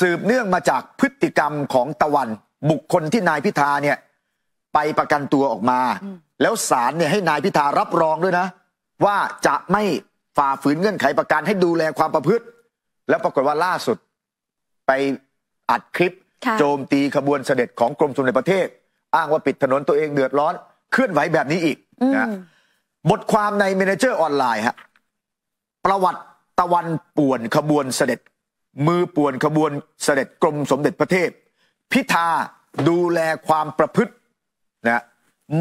สืบเนื่องมาจากพฤติกรรมของตะวันบุคคลที่นายพิธาเนี่ยไปประกันตัวออกมา แล้วศาลเนี่ยให้นายพิธารับรองด้วยนะ ว่าจะไม่ฝ่าฝืนเงื่อนไขประกันให้ดูแลความประพฤติ แล้วปรากฏว่าล่าสุด ไปอัดคลิป โจมตีขบวนเสด็จของกรมสุนในประเทศ อ้างว่าปิดถนนตัวเองเดือดร้อน เคลื่อนไหวแบบนี้อีกนะบทความในเมนเจอร์ออนไลน์ฮะประวัติตะวันป่วนขบวนเสด็จมือป่วนขบวนเสด็จกรมสมเด็จพระเทพพิธาดูแลความประพฤตินะ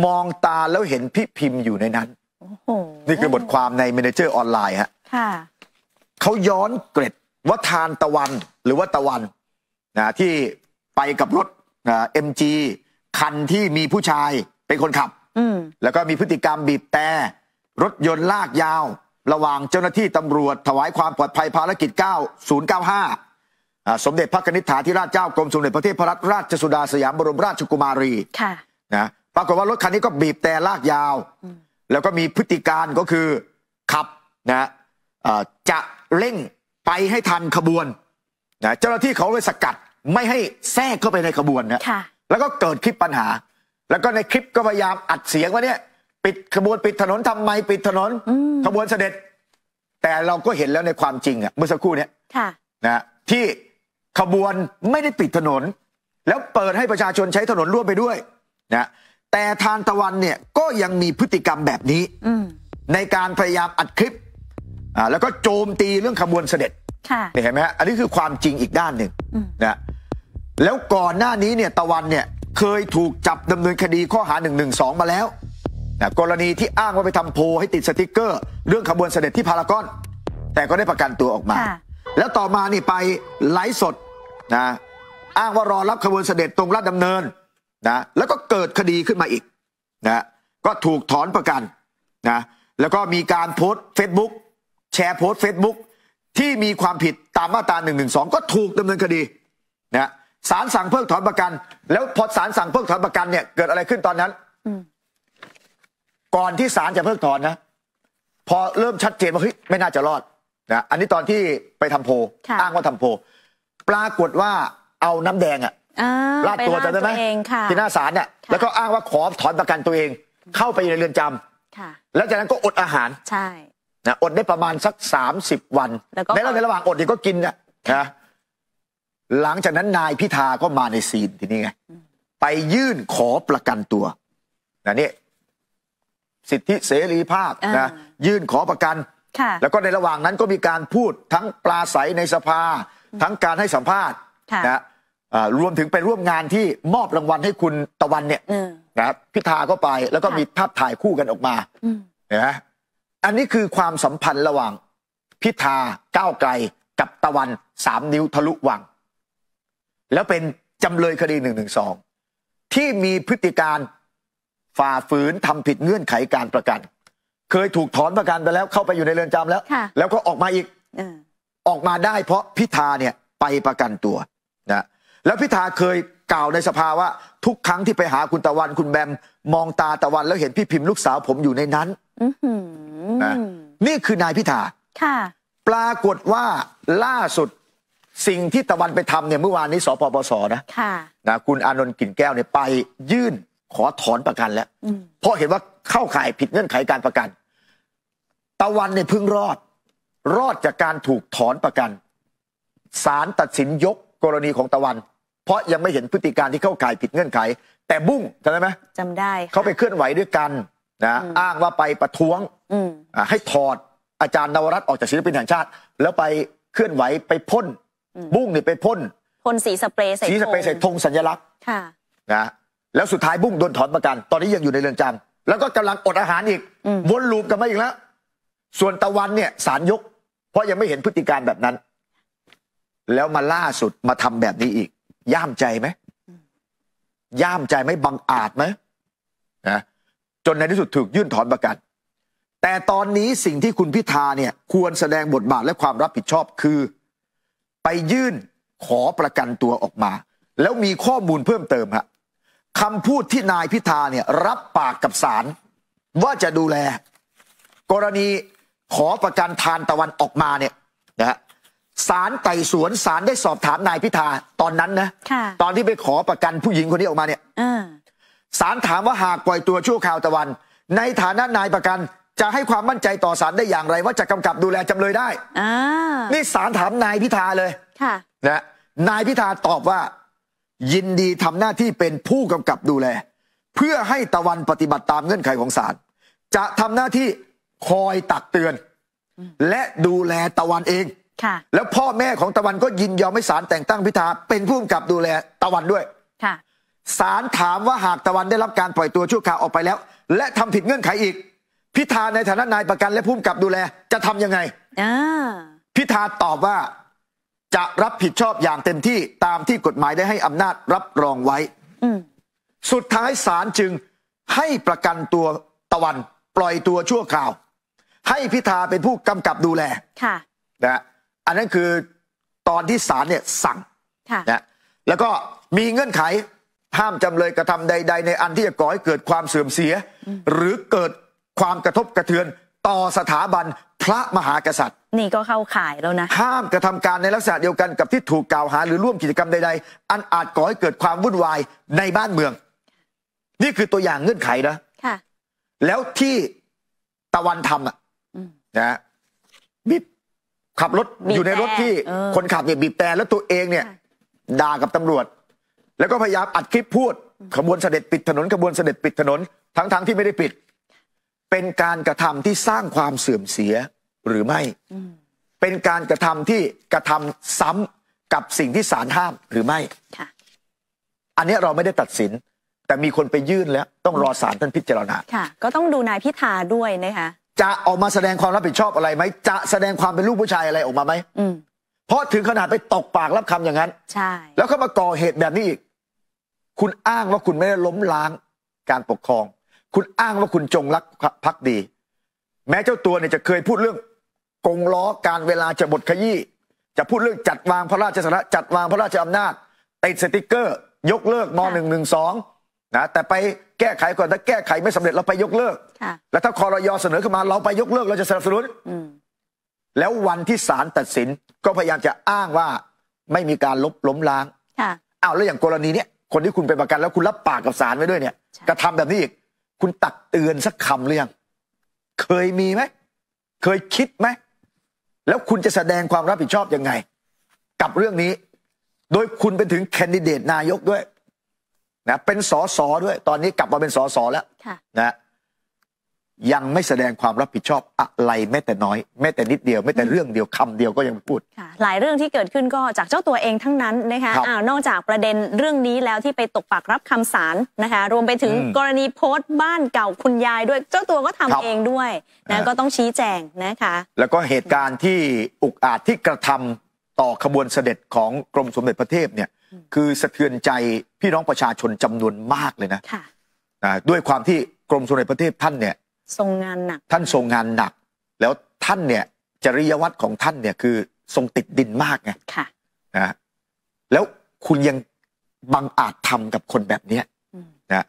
มองตาแล้วเห็นพี่พิมพ์อยู่ในนั้นนี่คือบทความในเมนเจอร์ออนไลน์ฮะเขาย้อนเกร็ดว่าทานตะวัน หรือว่าตะวันนะที่ไปกับรถเอ็มจีคันที่มีผู้ชายเป็นคนขับแล้วก็มีพฤติกรรมบีบแต่รถยนต์ลากยาวระหว่างเจ้าหน้าที่ตำรวจถวายความปลอดภัยภารกิจ 9095 สมเด็จพระนิษฐาธิราชเจ้ากรมสมเด็จพระเทพรัตนราชสุดาสยามบรมราชกุมารีนะปรากฏว่ารถคันนี้ก็บีบแต่ลากยาว แล้วก็มีพฤติการก็คือขับนะจะเร่งไปให้ทันขบวนนะเจ้าหน้าที่เขาเลยสกัดไม่ให้แทรกเข้าไปในขบวนนะแล้วก็เกิดคลิปปัญหา แล้วก็ในคลิปก็พยายามอัดเสียงว่าเนี่ยปิดขบวนปิดถนนทำไมปิดถนนขบวนเสด็จ แต่เราก็เห็นแล้วในความจริงอ่ะ เมื่อสักครู่เนี้ยนะที่ขบวนไม่ได้ปิดถนน แล้วเปิดให้ประชาชนใช้ถนนร่วมไปด้วยนะแต่ทานตะวันเนี่ยก็ยังมีพฤติกรรมแบบนี้ในการพยายามอัดคลิปอ่าแล้วก็โจมตีเรื่องขบวนเสด็จเห็นไหมฮะอันนี้คือความจริงอีกด้านหนึ่งนะแล้วก่อนหน้านี้เนี่ยตะวันเนี่ยเคยถูกจับดำเนินคดีข้อหาหนึ่่งงงหนึสอมาแล้วกรณีที่อ้างว่าไปทำโพให้ติดสติกเกอร์เรื่องขบวนเสด็จที่พารากอนแต่ก็ได้ประกันตัวออกมาแล้วต่อมานี่ไปไลฟ์สดนะอ้างว่ารอรับขบวนเสด็จตรงราชดำเนินนะแล้วก็เกิดคดีขึ้นมาอีกนะก็ถูกถอนประกันนะแล้วก็มีการโพสต์เฟซบุ๊กแชร์โพสต์เฟซบุ๊กที่มีความผิดตามมาตรา1นึก็ถูกดำเนินคดีนะศาลสั่งเพิกถอนประกัน แล้วพอศาลสั่งเพิกถอนประกันเนี่ยเกิดอะไรขึ้นตอนนั้นก่อนที่ศาลจะเพิกถอนนะ พอเริ่มชัดเจนว่าเฮ้ยไม่น่าจะรอดนะอันนี้ตอนที่ไปทำโพอ้างว่าทำโพ ปรากฏว่าเอาน้ำแดงอะลาดตัวจำได้ไหมที่หน้าศาลเนี่ยแล้วก็อ้างว่าขอถอนประกันตัวเอง เข้าไปในเรือนจำค่ะแล้วจากนั้นก็อดอาหาร ใช่นะอดได้ประมาณสักสามสิบวันในระหว่างอดเนี่ยก็กินนยนะหลังจากนั้นนายพิธาก็มาในซีนทีนี้ไงไปยื่นขอประกันตัวนะนี่สิทธิเสรีภาพนะยื่นขอประกันแล้วก็ในระหว่างนั้นก็มีการพูดทั้งปลาใสในสภา ทั้งการให้สัมภาษณ์นะรวมถึงไปร่วมงานที่มอบรางวัลให้คุณตะวันเนี่ยนะพิธาก็ไปแล้วก็มีภาพถ่ายคู่กันออกมาเห็นไหมอันนี้คือความสัมพันธ์ระหว่างพิธาก้าวไกลกับตะวันสามนิ้วทะลุวัง แล้วเป็นจำเลยคดีหนึ่งหนึ่งสองที่มีพฤติการฝ่าฝืนทำผิดเงื่อนไขการประกัน เคยถูกถอนประกันไปแล้ว เข้าไปอยู่ในเรือนจำแล้ว แล้วก็ออกมาอีกออกมาได้ เพราะพิธาเนี่ยไปประกันตัวนะ แล้วพิธาเคยกล่าวในสภาว่า ทุกครั้งที่ไปหาคุณตะวัน คุณแบมมองตาตะวัน แล้วเห็นพี่พิมพ์ลูกสาวผมอยู่ในนั้นนะนี่คือนายพิธาค่ะปรากฏว่าล่าสุดสิ่งที่ตะวันไปทำเนี่ยเมื่อวานนี้สปปสนะค่ะนะ คุณอานนท์กิ่นแก้วเนี่ยไปยื่นขอถอนประกันแล้ว เพราะเห็นว่าเข้าข่ายผิดเงื่อนไขการประกัน ตะวันเนี่ยเพิ่งรอด รอดจากการถูกถอนประกัน ศาลตัดสินยกกรณีของตะวัน เพราะยังไม่เห็นพฤติการที่เข้าข่ายผิดเงื่อนไข แต่บุ้งจำได้ไหมจำได้ เขาไปเคลื่อนไหวด้วยกันนะ อ้างว่าไปประท้วงให้ถอดอาจารย์นวรัตน์ออกจากศิลปินแห่งชาติ แล้วไปเคลื่อนไหวไปพ่นบุ้งเนี่ยไปพ่นพ่นสีสเปรย์ใส่สีสเปรย์ใส่ธงสัญลักษณ์ ค่ะ นะแล้วสุดท้ายบุ้งโดนถอนประกัน ตอนนี้ยังอยู่ในเรือนจำแล้วก็กำลังอดอาหารอีก วนลูปกันมาอีกแล้ว ส่วนตะวันเนี่ยสารยก เพราะยังไม่เห็นพฤติการแบบนั้น แล้วมาล่าสุดมาทำแบบนี้อีก ย่ามใจไหมย่ามใจไหมบังอาจไหมนะจนในที่สุดถูกยื่นถอนประกัน แต่ตอนนี้สิ่งที่คุณพิธาเนี่ย ควรแสดงบทบาทและความรับผิดชอบคือ ไปยื่นขอประกันตัวออกมา แล้วมีข้อมูลเพิ่มเติมฮะคำพูดที่นายพิธาเนี่ย รับปากกับศาลว่าจะดูแล กรณีขอประกันทานตะวันออกมาเนี่ยนะฮะศาลไต่สวนศาลได้สอบถามนายพิธาตอนนั้นนะตอนที่ไปขอประกันผู้หญิงคนนี้ออกมาเนี่ยศาลถามว่าหากปล่อยตัวชั่วคราวตะวัน ในฐานะนายประกัน จะให้ความมั่นใจต่อศาลได้อย่างไร ว่าจะกำกับดูแลจำเลยได้นี่ศาลถามนายพิธาเลยนะนายพิธาตอบว่ายินดีทำหน้าที่เป็นผู้กำกับดูแล เพื่อให้ตะวันปฏิบัติตามเงื่อนไขของศาลจะทำหน้าที่คอยตักเตือน และดูแลตะวันเองแล้วพ่อแม่ของตะวันก็ยินยอมให้ศาลแต่งตั้งพิธาเป็นผู้กำกับดูแลตะวันด้วยศาลถามว่าหากตะวันได้รับการปล่อยตัวชั่วคราวออกไปแล้ว และทำผิดเงื่อนไขอีก พิธาในฐานะนายประกันและผู้กำกับดูแลจะทำยังไงพิธาตอบว่าจะรับผิดชอบอย่างเต็มที่ตามที่กฎหมายได้ให้อำนาจรับรองไว้ สุดท้ายศาลจึงให้ประกันตัวตะวัน ปล่อยตัวชั่วคราว ให้พิธาเป็นผู้กำกับดูและนะ อันนั้นคือตอนที่ศาลเนี่ยสั่งนะแล้วก็มีเงื่อนไขห้ามจำเลยกระทำใด ๆ ในอันที่จะก่อให้เกิดความเสื่อมเสีย หรือเกิดความกระทบกระเทือน ต่อสถาบันพระมหากษัตริย์ นี่ก็เข้าข่ายแล้วนะห้ามกระทำการในลักษณะเดียวกันกับที่ถูกกล่าวหา หรือร่วมกิจกรรมใดๆอันอาจก่อให้เกิดความวุ่นวายในบ้านเมือง นี่คือตัวอย่างเงื่อนไขนะค่ะแล้วที่ตะวันทำอ่ะนะบีบขับรถอยู่ในรถที่ คนขับเนี่ยบีบแต่แล้วตัวเองเนี่ย ด่ากับตำรวจ แล้วก็พยายามอัดคลิปพูดขบวนเสด็จปิดถนนขบวนเสด็จปิดถนนทั้งๆที่ไม่ได้ปิดเป็นการกระทำที่สร้างความเสื่อมเสียหรือไม่ เป็นการกระทำที่กระทำซ้ำกับสิ่งที่ศาลห้ามหรือไม่ อันนี้เราไม่ได้ตัดสิน แต่มีคนไปยื่นแล้ว ต้องรอศาลท่านพิจารณา ค่ะ ก็ต้องดูนายพิธาด้วยนะคะ จะออกมาแสดงความรับผิดชอบอะไรไหม จะแสดงความเป็นลูกผู้ชายอะไรออกมาไหมเพราะถึงขนาดไปตกปากรับคำอย่างนั้น ใช่ แล้วก็มาก่อเหตุแบบนี้อีก คุณอ้างว่าคุณไม่ได้ล้มล้าง การปกครองคุณอ้างว่าคุณจงรักพักดี แม้เจ้าตัวเนี่ยจะเคยพูดเรื่องกงล้อการเวลาจะบทขยี้จะพูดเรื่องจัดวางพระราชสนะจัดวางพระราชอำนาจติดสติกเกอร์ยกเลิกมหนึ่งหนึ่งสองนะแต่ไปแก้ไขก่อนถ้าแก้ไขไม่สำเร็จเราไปยกเลิกแล้วถ้าคอรยอเสนอขึ้นมาเราไปยกเลิกเราจะสนับสนุนแล้ววันที่ศาลตัดสินก็พยายามจะอ้างว่าไม่มีการลบล้มล้างอ้าวแล้วอย่างกรณีเนี้ยคนที่คุณไปประกัน แล้วคุณรับปากกับศาลไว้ด้วยเนี่ยกระทาแบบนี้อีกคุณตักเตือนสักคำหรือยังเคยมีไหม เคยคิดไหมแล้วคุณจะแสดงความรับผิดชอบยังไง กับเรื่องนี้โดยคุณเป็นถึงแคนดิเดตนายกด้วย นะ เป็นสอสอด้วย ตอนนี้กลับมาเป็นสอสอแล้วนะยังไม่แสดงความรับผิดชอบอะไรแม้แต่น้อย แม้แต่นิดเดียวแม้แต่เรื่องเดียวคำเดียวก็ยังไม่พูดหลายเรื่องที่เกิดขึ้นก็จากเจ้าตัวเองทั้งนั้นนะคะอ้าวนอกจากประเด็นเรื่องนี้แล้วที่ไปตกปากรับคำสารนะคะรวมไปถึงกรณีโพสต์บ้านเก่าคุณยายด้วย เจ้าตัวก็ทำเองด้วยนะก็ต้องชี้แจงนะคะแล้วก็เหตุการณ์ที่อุกอาจที่กระทำต่อขบวนเสด็จของกรมสมเด็จพระเทพเนี่ยคือสะเทือนใจพี่น้องประชาชนจำนวนมากเลยนะด้วยความที่กรมสมเด็จพระเทพท่านเนี่ยทรงงานหนัก ท่านทรงงานหนัก แล้วท่านเนี่ย จริยวัตรของท่านเนี่ย คือทรงติดดินมากไง ค่ะ นะ แล้วคุณยังบังอาจทำกับคนแบบนี้นะ